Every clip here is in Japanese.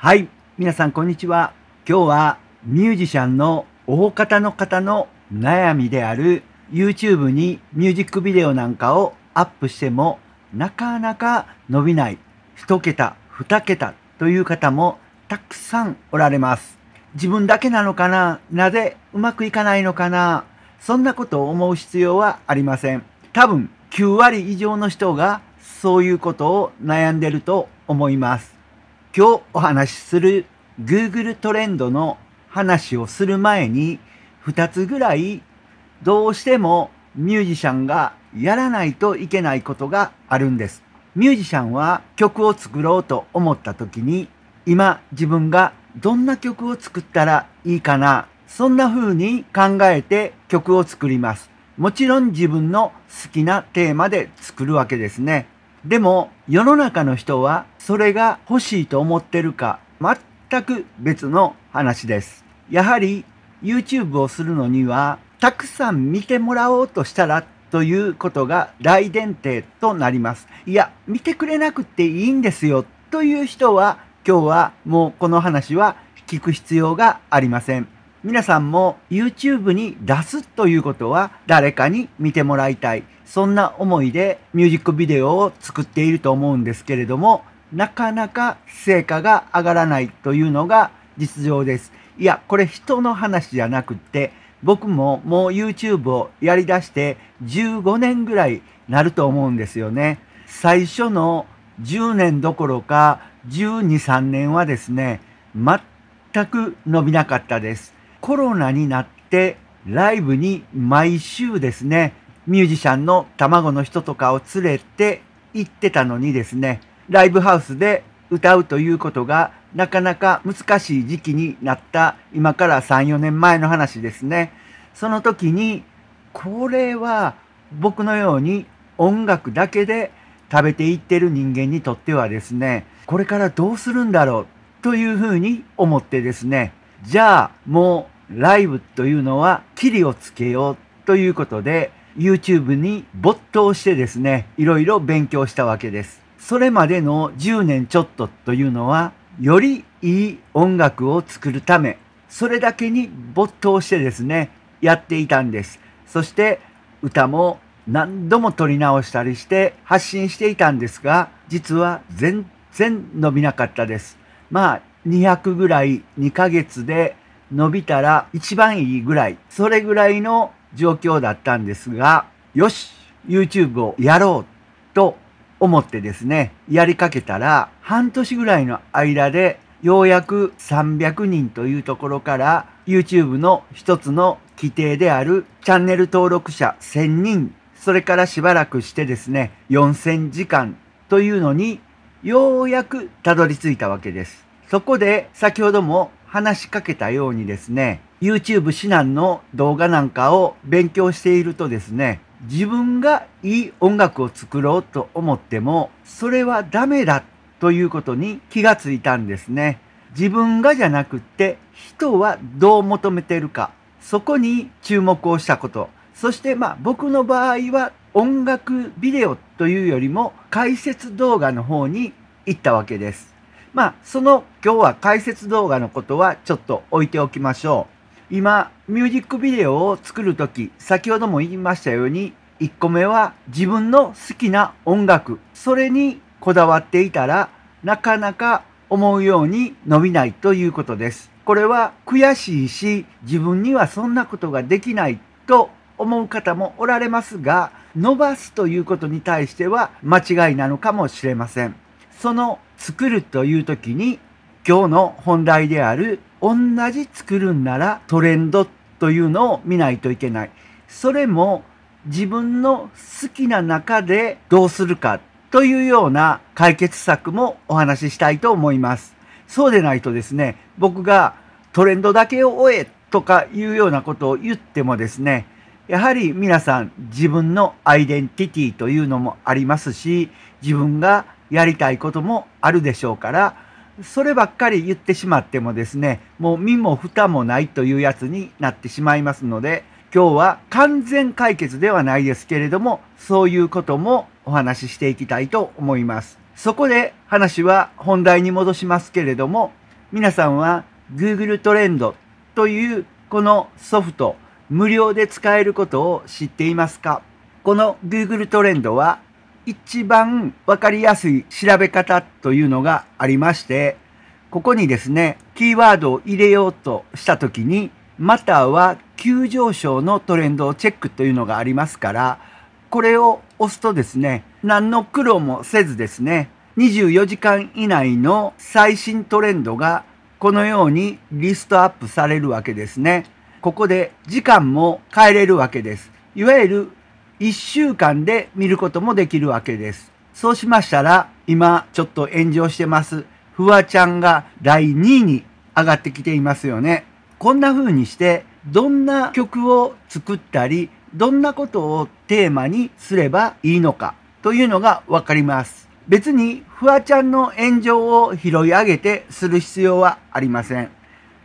はい。皆さん、こんにちは。今日はミュージシャンの大方の方の悩みである YouTube にミュージックビデオなんかをアップしてもなかなか伸びない1桁、2桁という方もたくさんおられます。自分だけなのかななぜうまくいかないのかなそんなことを思う必要はありません。多分9割以上の人がそういうことを悩んでると思います。今日お話しする Google トレンドの話をする前に2つぐらいどうしてもミュージシャンがやらないといけないことがあるんです。ミュージシャンは曲を作ろうと思った時に今自分がどんな曲を作ったらいいかなそんな風に考えて曲を作ります。もちろん自分の好きなテーマで作るわけですね。でも世の中の人はそれが欲しいと思ってるか全く別の話です。やはり YouTube をするのにはたくさん見てもらおうとしたらということが大前提となります。いや、見てくれなくていいんですよという人は今日はもうこの話は聞く必要がありません。皆さんも YouTube に出すということは誰かに見てもらいたい。そんな思いでミュージックビデオを作っていると思うんですけれども、なかなか成果が上がらないというのが実情です。いや、これ人の話じゃなくって、僕ももう YouTube をやり出して15年ぐらいなると思うんですよね。最初の10年どころか12、3年はですね、全く伸びなかったです。コロナになってライブに毎週ですね、ミュージシャンの卵の人とかを連れて行ってたのにですね、ライブハウスで歌うということがなかなか難しい時期になった今から3、4年前の話ですね。その時に、これは僕のように音楽だけで食べていってる人間にとってはですね、これからどうするんだろうというふうに思ってですね、じゃあもうライブというのは、キリをつけようということで、YouTube に没頭してですね、いろいろ勉強したわけです。それまでの10年ちょっとというのは、よりいい音楽を作るため、それだけに没頭してですね、やっていたんです。そして歌も何度も撮り直したりして発信していたんですが、実は全然伸びなかったです。まあ、200ぐらい2ヶ月で伸びたら一番いいぐらい、それぐらいの状況だったんですが、よし !YouTube をやろうと思ってですね、やりかけたら、半年ぐらいの間で、ようやく300人というところから、YouTube の一つの規定であるチャンネル登録者1000人、それからしばらくしてですね、4000時間というのに、ようやくたどり着いたわけです。そこで先ほども話しかけたようにですね、YouTube 指南の動画なんかを勉強しているとですね、自分がいい音楽を作ろうと思っても、それはダメだということに気がついたんですね。自分がじゃなくって人はどう求めてるか、そこに注目をしたこと。そしてまあ僕の場合は音楽ビデオというよりも解説動画の方に行ったわけです。まあ、その今日は解説動画のことはちょっと置いておきましょう。今、ミュージックビデオを作るとき、先ほども言いましたように、1個目は自分の好きな音楽、それにこだわっていたら、なかなか思うように伸びないということです。これは悔しいし、自分にはそんなことができないと思う方もおられますが、伸ばすということに対しては間違いなのかもしれません。その作るという時に今日の本題である同じ作るんならトレンドというのを見ないといけない。それも自分の好きな中でどうするかというような解決策もお話ししたいと思います。そうでないとですね、僕がトレンドだけを追えとかいうようなことを言ってもですね、やはり皆さん自分のアイデンティティというのもありますし、自分がやりたいこともあるでしょうから、そればっかり言ってしまってもですね、もう身も蓋もないというやつになってしまいますので、今日は完全解決ではないですけれども、そういうこともお話ししていきたいと思います。そこで話は本題に戻しますけれども、皆さんは Google トレンドというこのソフト、無料で使えることを知っていますかこの Google トレンドは一番わかりやすい調べ方というのがありまして、ここにですね、キーワードを入れようとしたときに、または急上昇のトレンドをチェックというのがありますから、これを押すとですね、何の苦労もせずですね、24時間以内の最新トレンドがこのようにリストアップされるわけですね。ここで時間も変えれるわけです。いわゆる1週間で見ることもできるわけです。そうしましたら、今ちょっと炎上してます、フワちゃんが第2位に上がってきていますよね。こんな風にして、どんな曲を作ったり、どんなことをテーマにすればいいのかというのがわかります。別にフワちゃんの炎上を拾い上げてする必要はありません。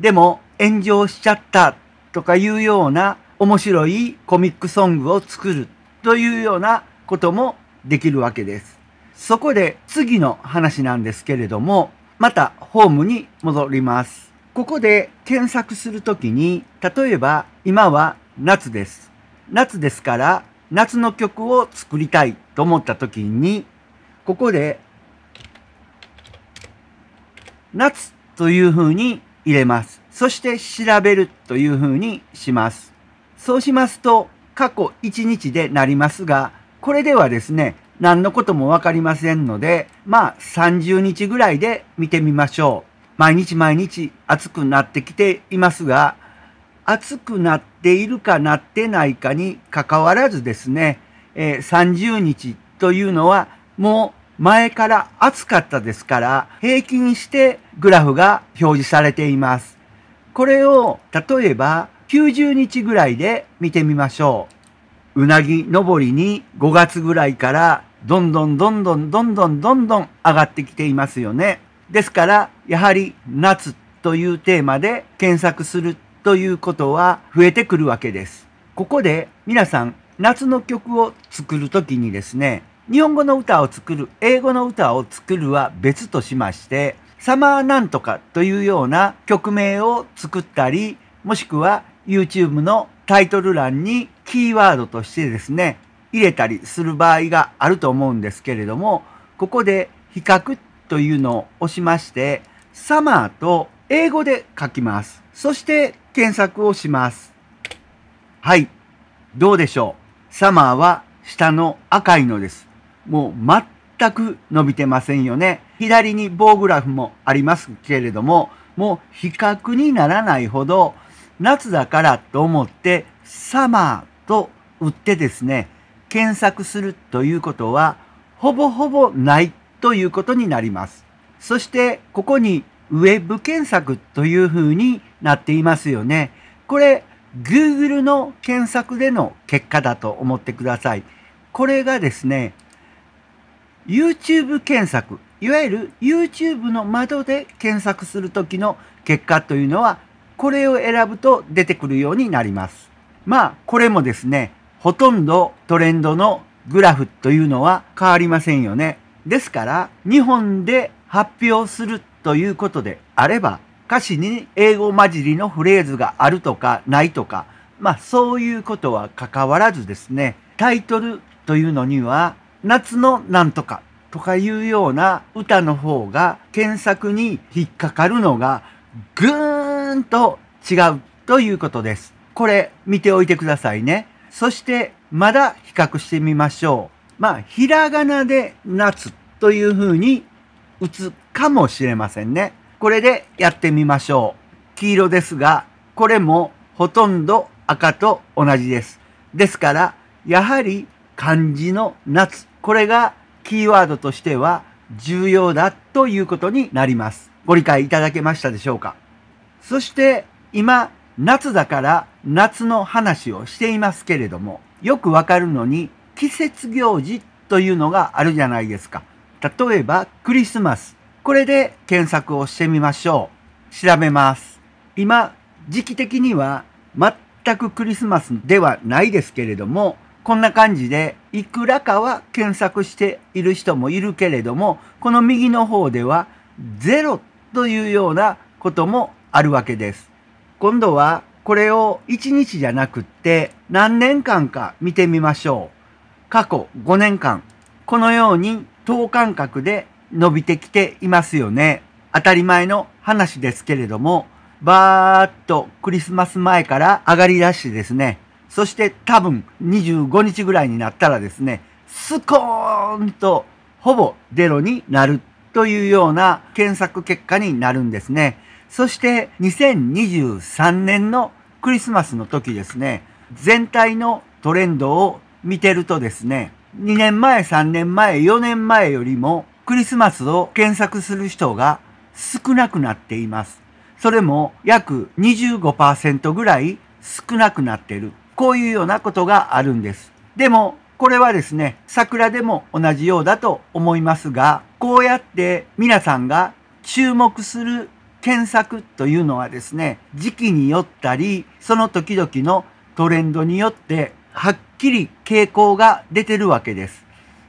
でも炎上しちゃったとかいうような面白いコミックソングを作るというようなこともできるわけです。そこで次の話なんですけれども、またホームに戻ります。ここで検索するときに、例えば今は夏です。夏ですから夏の曲を作りたいと思ったときに、ここで夏というふうに入れます。そして調べるというふうにします。そうしますと、過去1日でなりますが、これではですね、何のこともわかりませんので、まあ30日ぐらいで見てみましょう。毎日毎日暑くなってきていますが、暑くなっているかなってないかにかかわらずですね、えー、30日というのはもう前から暑かったですから、平均してグラフが表示されています。これを、例えば90日ぐらいで見てみましょう。うなぎ登りに5月ぐらいからどんどんどんどんどんどんどんどん上がってきていますよね。ですから、やはり夏というテーマで検索するということは増えてくるわけです。ここで皆さん夏の曲を作るときにですね、日本語の歌を作る、英語の歌を作るは別としまして、サマーなんとかというような曲名を作ったり、もしくは YouTube のタイトル欄にキーワードとしてですね、入れたりする場合があると思うんですけれども、ここで比較というのを押しまして、サマーと英語で書きます。そして検索をします。はい。どうでしょうサマーは下の赤いのです。もう全く伸びてませんよね。左に棒グラフもありますけれども、もう比較にならないほど夏だからと思ってサマーと売ってですね、検索するということはほぼほぼないということになります。そしてここにウェブ検索というふうになっていますよね。これ Google の検索での結果だと思ってください。これがですね、YouTube 検索、いわゆる YouTube の窓で検索するときの結果というのはこれを選ぶと出てくるようになります。まあ、これもですね、ほとんどトレンドのグラフというのは変わりませんよね。ですから、日本で発表するということであれば、歌詞に英語混じりのフレーズがあるとかないとか、まあそういうことは関わらずですね、タイトルというのには、夏のなんとかとかいうような歌の方が検索に引っかかるのがぐーんーンと違うということです。これ見ておいてくださいね。そしてまだ比較してみましょう。まあ、ひらがなで夏という風に打つかもしれませんね。これでやってみましょう。黄色ですが、これもほとんど赤と同じです。ですから、やはり漢字の夏、これがキーワードとしては重要だということになります。ご理解いただけましたでしょうかそして今、夏だから夏の話をしていますけれども、よくわかるのに季節行事というのがあるじゃないですか。例えばクリスマス。これで検索をしてみましょう。調べます。今、時期的には全くクリスマスではないですけれども、こんな感じで、いくらかは検索している人もいるけれども、この右の方では、ゼロというようなこともあるわけです。今度はこれを1日じゃなくって何年間か見てみましょう。過去5年間、このように等間隔で伸びてきていますよね。当たり前の話ですけれども、バーっとクリスマス前から上がり出してですね、そして多分25日ぐらいになったらですね、スコーンとほぼゼロになるというような検索結果になるんですね。そして2023年のクリスマスの時ですね、全体のトレンドを見てるとですね、2年前、3年前、4年前よりもクリスマスを検索する人が少なくなっています。それも約25%ぐらい少なくなっている。こういうようなことがあるんです。でも、これはですね、桜でも同じようだと思いますが、こうやって皆さんが注目する検索というのはですね、時期によったり、その時々のトレンドによって、はっきり傾向が出てるわけです。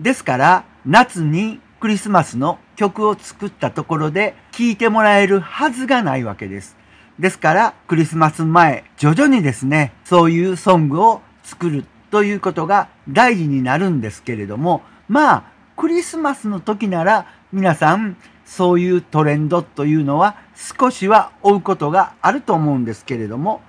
ですから、夏にクリスマスの曲を作ったところで聴いてもらえるはずがないわけです。ですから、クリスマス前、徐々にですね、そういうソングを作るということが大事になるんですけれども、まあ、クリスマスの時なら皆さん、そういうトレンドというのは少しは追うことがあると思うんですけれども、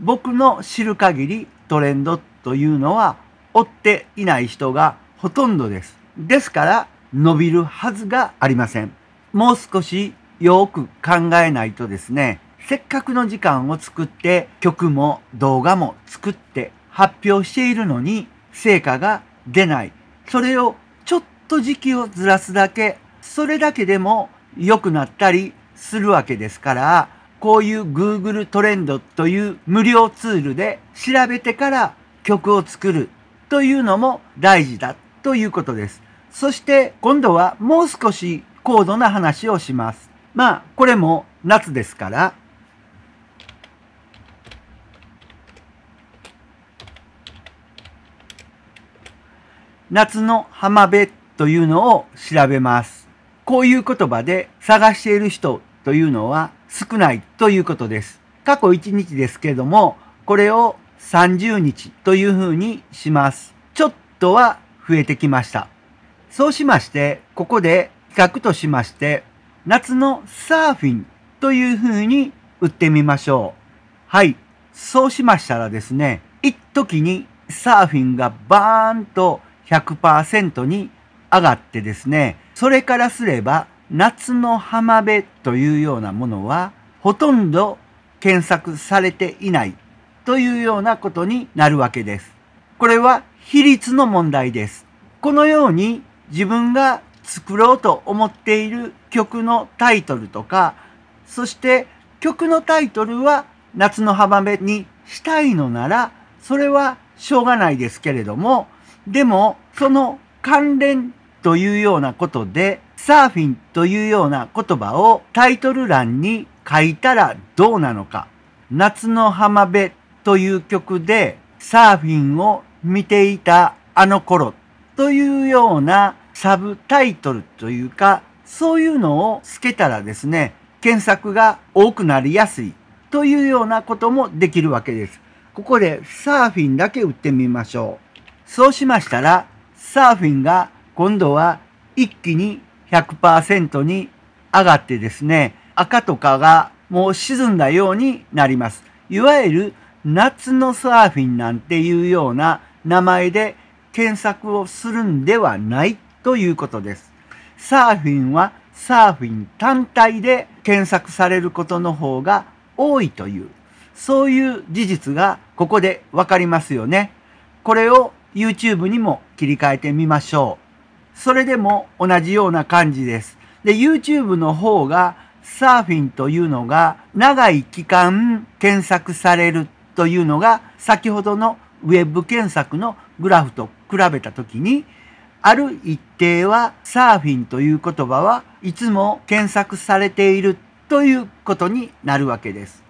僕の知る限りトレンドというのは追っていない人がほとんどです。ですから伸びるはずがありません。もう少しよく考えないとですね、せっかくの時間を作って曲も動画も作って発表しているのに成果が出ない。それをちょっと時期をずらすだけ、それだけでも良くなったりするわけですから、こういう Google トレンドという無料ツールで調べてから曲を作るというのも大事だということです。そして今度はもう少し高度な話をします。まあこれも夏ですから、夏の浜辺というのを調べます。こういう言葉で探している人というのは少ないということです。過去1日ですけども、これを30日というふうにします。ちょっとは増えてきました。そうしまして、ここで比較としまして、夏のサーフィンというふうに打ってみましょう。はい。そうしましたらですね、一時にサーフィンがバーンと100%に上がってですね、それからすれば夏の浜辺というようなものはほとんど検索されていないというようなことになるわけです。これは比率の問題です。このように自分が作ろうと思っている曲のタイトルとか、そして曲のタイトルは夏の浜辺にしたいのなら、それはしょうがないですけれども、でもその関連というようなことで、サーフィンというような言葉をタイトル欄に書いたらどうなのか。夏の浜辺という曲でサーフィンを見ていたあの頃というようなサブタイトルというか、そういうのをつけたらですね、検索が多くなりやすいというようなこともできるわけです。ここでサーフィンだけ打ってみましょう。そうしましたら、サーフィンが今度は一気に100%に上がってですね、赤とかがもう沈んだようになります。いわゆる夏のサーフィンなんていうような名前で検索をするんではないということです。サーフィンはサーフィン単体で検索されることの方が多いという、そういう事実がここでわかりますよね。これを YouTube にも切り替えてみましょう。それでも同じような感じです。で、YouTube の方がサーフィンというのが長い期間検索されるというのが先ほどのウェブ検索のグラフと比べたときにある一定はサーフィンという言葉はいつも検索されているということになるわけです。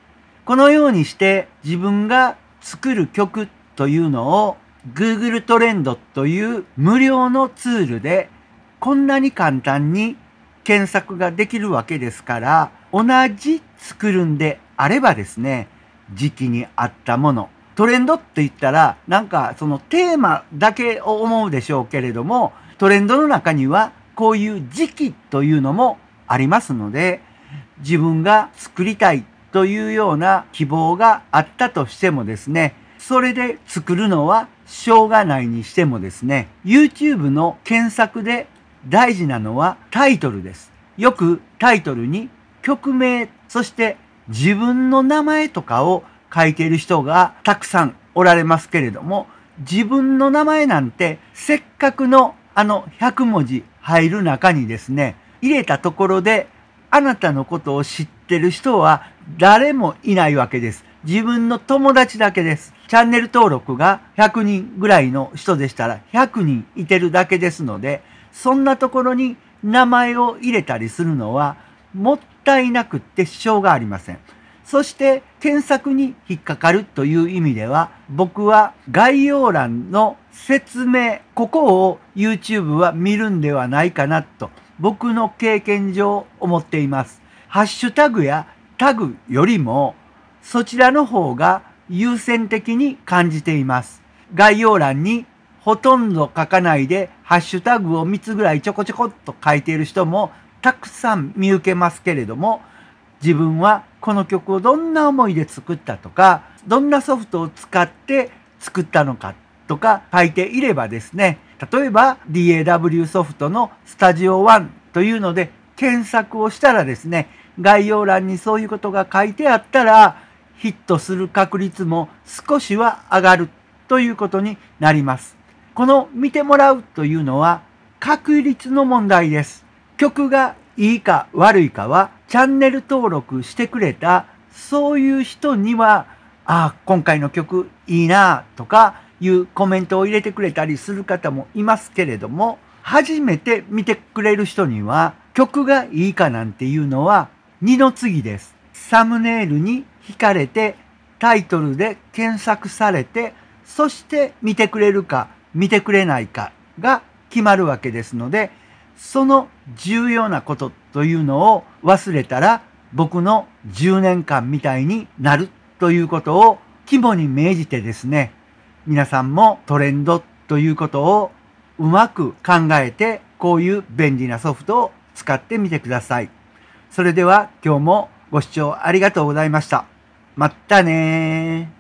このようにして自分が作る曲というのを Google トレンドという無料のツールでこんなに簡単に検索ができるわけですから、同じ作るんであればですね、時期に合ったもの、トレンドって言ったら、なんかそのテーマだけを思うでしょうけれども、トレンドの中にはこういう時期というのもありますので、自分が作りたいというような希望があったとしてもですね、それで作るのはしょうがないにしてもですね、YouTube の検索で大事なのはタイトルです。よくタイトルに曲名、そして自分の名前とかを書いている人がたくさんおられますけれども、自分の名前なんてせっかくのあの100文字入る中にですね、入れたところであなたのことを知ってる人は誰もいないわけです。自分の友達だけです。チャンネル登録が100人ぐらいの人でしたら100人いてるだけですので、そんなところに名前を入れたりするのはもったいなくって支障がありません。そして検索に引っかかるという意味では僕は概要欄の説明、ここを YouTube は見るんではないかなと僕の経験上思っています。ハッシュタグやタグよりもそちらの方が優先的に感じています。概要欄にほとんど書かないでハッシュタグを3つぐらいちょこちょこっと書いている人もたくさん見受けますけれども、自分はこの曲をどんな思いで作ったとか、どんなソフトを使って作ったのかとか書いていればですね、例えば DAW ソフトのスタジオ1というので検索をしたらですね、概要欄にそういうことが書いてあったら、ヒットする確率も少しは上がるということになります。この見てもらうというのは確率の問題です。曲がいいか悪いかはチャンネル登録してくれたそういう人には、ああ、今回の曲いいなとかいうコメントを入れてくれたりする方もいますけれども、初めて見てくれる人には曲がいいかなんていうのは二の次です。サムネイルに惹かれて、タイトルで検索されて、そして見てくれるか見てくれないかが決まるわけですので、その重要なことというのを忘れたら、僕の10年間みたいになるということを肝に銘じてですね、皆さんもトレンドということをうまく考えて、こういう便利なソフトを使ってみてください。それでは今日もご視聴ありがとうございました。まったねー。